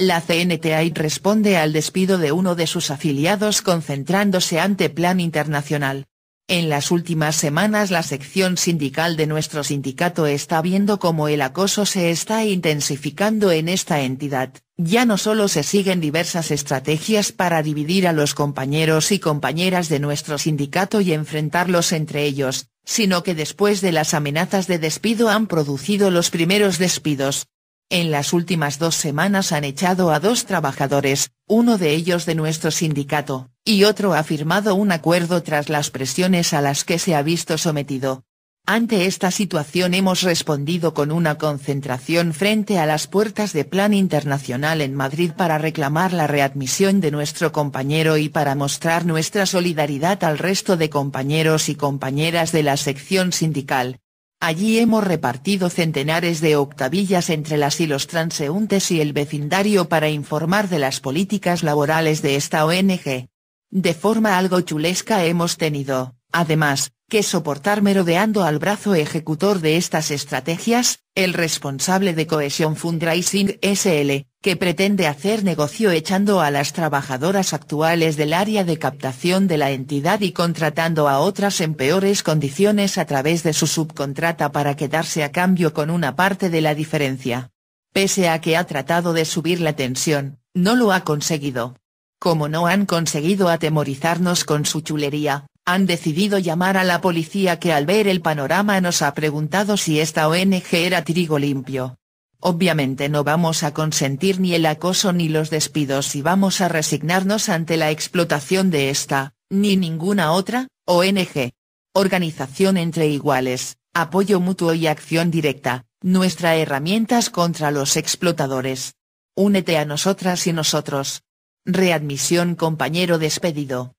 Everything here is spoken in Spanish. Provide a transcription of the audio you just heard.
la CNTI responde al despido de uno de sus afiliados concentrándose ante plan internacional. En las últimas semanas la sección sindical de nuestro sindicato está viendo cómo el acoso se está intensificando en esta entidad, ya no solo se siguen diversas estrategias para dividir a los compañeros y compañeras de nuestro sindicato y enfrentarlos entre ellos, sino que después de las amenazas de despido han producido los primeros despidos, en las últimas dos semanas han echado a dos trabajadores, uno de ellos de nuestro sindicato, y otro ha firmado un acuerdo tras las presiones a las que se ha visto sometido. Ante esta situación hemos respondido con una concentración frente a las puertas de Plan Internacional en Madrid para reclamar la readmisión de nuestro compañero y para mostrar nuestra solidaridad al resto de compañeros y compañeras de la sección sindical, Allí hemos repartido centenares de octavillas entre las y los transeúntes y el vecindario para informar de las políticas laborales de esta ONG. De forma algo chulesca hemos tenido, además, que soportar merodeando al brazo ejecutor de estas estrategias, el responsable de Cohesión Fundraising SL, que pretende hacer negocio echando a las trabajadoras actuales del área de captación de la entidad y contratando a otras en peores condiciones a través de su subcontrata para quedarse a cambio con una parte de la diferencia. Pese a que ha tratado de subir la tensión, no lo ha conseguido. Como no han conseguido atemorizarnos con su chulería, han decidido llamar a la policía que al ver el panorama nos ha preguntado si esta ONG era trigo limpio. Obviamente no vamos a consentir ni el acoso ni los despidos y vamos a resignarnos ante la explotación de esta, ni ninguna otra, ONG. Organización entre iguales, apoyo mutuo y acción directa, nuestra herramientas contra los explotadores. Únete a nosotras y nosotros. Readmisión compañero despedido.